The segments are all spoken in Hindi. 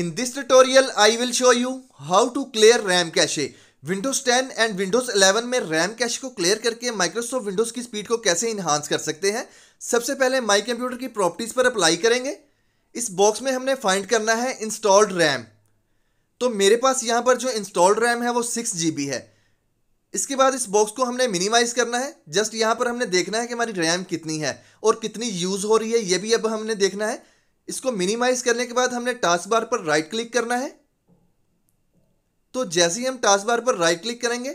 In this tutorial, I will show you how to clear RAM cache. Windows 10 and Windows 11 में RAM कैश को क्लियर करके Microsoft Windows की स्पीड को कैसे इनहांस कर सकते हैं सबसे पहले माई कंप्यूटर की प्रॉपर्टीज़ पर अप्लाई करेंगे इस बॉक्स में हमने फाइंड करना है इंस्टॉल्ड रैम तो मेरे पास यहाँ पर जो इंस्टॉल्ड रैम है वो सिक्स जी है इसके बाद इस बॉक्स को हमने मिनिमाइज़ करना है जस्ट यहाँ पर हमने देखना है कि हमारी रैम कितनी है और कितनी यूज़ हो रही है ये भी अब हमने देखना है इसको मिनिमाइज करने के बाद हमने टास्क बार पर राइट क्लिक करना है तो जैसे ही हम टास्क बार पर राइट क्लिक करेंगे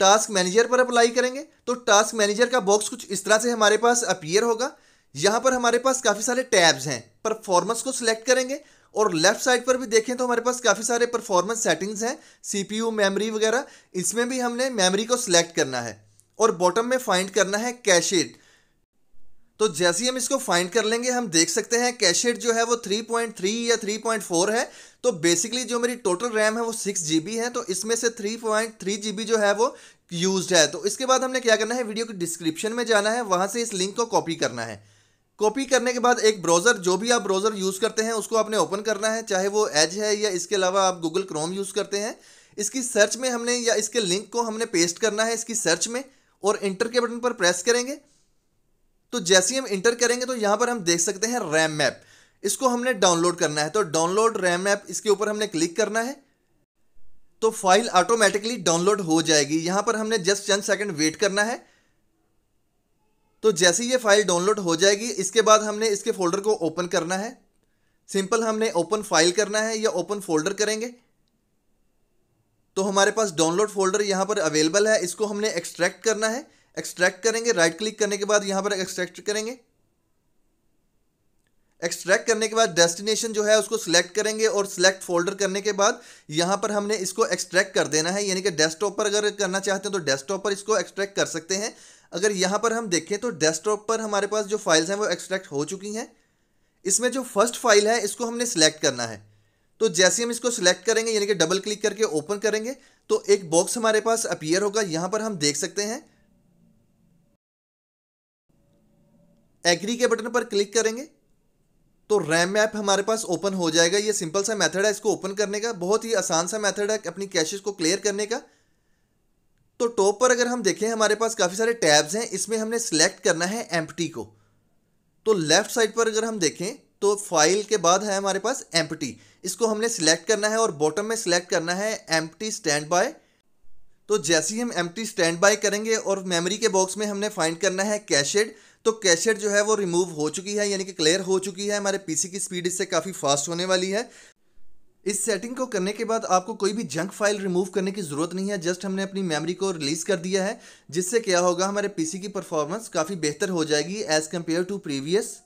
टास्क मैनेजर पर अप्लाई करेंगे तो टास्क मैनेजर का बॉक्स कुछ इस तरह से हमारे पास अपीयर होगा यहाँ पर हमारे पास काफ़ी सारे टैब्स हैं परफॉर्मेंस को सिलेक्ट करेंगे और लेफ्ट साइड पर भी देखें तो हमारे पास काफ़ी सारे परफॉर्मेंस सेटिंग्स हैं सीपीयू मेमोरी वगैरह इसमें भी हमने मेमोरी को सिलेक्ट करना है और बॉटम में फाइंड करना है कैशेड तो जैसे ही हम इसको फाइंड कर लेंगे हम देख सकते हैं कैशेट जो है वो 3.3 या 3.4 है तो बेसिकली जो मेरी टोटल रैम है वो सिक्स जी है तो इसमें से 3.3 पॉइंट जो है वो यूज है तो इसके बाद हमने क्या करना है वीडियो के डिस्क्रिप्शन में जाना है वहाँ से इस लिंक को कॉपी करना है कॉपी करने के बाद एक ब्राउज़र जो भी आप ब्राउज़र यूज़ करते हैं उसको आपने ओपन करना है चाहे वो एज है या इसके अलावा आप गूगल क्रोम यूज़ करते हैं इसकी सर्च में हमने या इसके लिंक को हमने पेस्ट करना है इसकी सर्च में और इंटर के बटन पर प्रेस करेंगे तो जैसे ही हम इंटर करेंगे तो यहां पर हम देख सकते हैं रैम मैप इसको हमने डाउनलोड करना है तो डाउनलोड रैम मैप इसके ऊपर हमने क्लिक करना है तो फाइल ऑटोमेटिकली डाउनलोड हो जाएगी यहां पर हमने जस्ट चंद सेकंड वेट करना है तो जैसे ही ये फाइल डाउनलोड हो जाएगी इसके बाद हमने इसके फोल्डर को ओपन करना है सिंपल हमने ओपन फाइल करना है या ओपन फोल्डर करेंगे तो हमारे पास डाउनलोड फोल्डर यहाँ पर अवेलेबल है इसको हमने एक्सट्रैक्ट करना है एक्सट्रैक्ट करेंगे राइट क्लिक करने के बाद यहां पर एक्सट्रैक्ट करेंगे एक्सट्रैक्ट करने के बाद डेस्टिनेशन जो है उसको सिलेक्ट करेंगे और सिलेक्ट फोल्डर करने के बाद यहां पर हमने इसको एक्सट्रैक्ट कर देना है यानी कि डेस्कटॉप पर अगर करना चाहते हैं तो डेस्कटॉप पर इसको एक्सट्रैक्ट कर सकते हैं अगर यहां पर हम देखें तो डेस्कटॉप पर हमारे पास जो फाइल्स हैं वो एक्सट्रैक्ट हो चुकी हैं इसमें जो फर्स्ट फाइल है इसको हमने सिलेक्ट करना है तो जैसे हम इसको सिलेक्ट करेंगे यानी कि डबल क्लिक करके ओपन करेंगे तो एक बॉक्स हमारे पास अपीयर होगा यहाँ पर हम देख सकते हैं एग्री के बटन पर क्लिक करेंगे तो रैम ऐप हमारे पास ओपन हो जाएगा ये सिंपल सा मेथड है इसको ओपन करने का बहुत ही आसान सा मेथड है अपनी कैशेस को क्लियर करने का तो टॉप पर अगर हम देखें हमारे पास काफ़ी सारे टैब्स हैं इसमें हमने सेलेक्ट करना है एम्पटी को तो लेफ्ट साइड पर अगर हम देखें तो फाइल के बाद है हमारे पास एम्पटी इसको हमने सिलेक्ट करना है और बॉटम में सिलेक्ट करना है एम्पटी स्टैंड बाय तो जैसे ही हम एम्प्टी स्टैंड बाय करेंगे और मेमोरी के बॉक्स में हमने फाइंड करना है कैशेड तो कैशेट जो है वो रिमूव हो चुकी है यानी कि क्लियर हो चुकी है हमारे पीसी की स्पीड इससे काफ़ी फास्ट होने वाली है इस सेटिंग को करने के बाद आपको कोई भी जंक फाइल रिमूव करने की ज़रूरत नहीं है जस्ट हमने अपनी मेमोरी को रिलीज़ कर दिया है जिससे क्या होगा हमारे पीसी की परफॉर्मेंस काफ़ी बेहतर हो जाएगी एज़ कम्पेयर टू प्रीवियस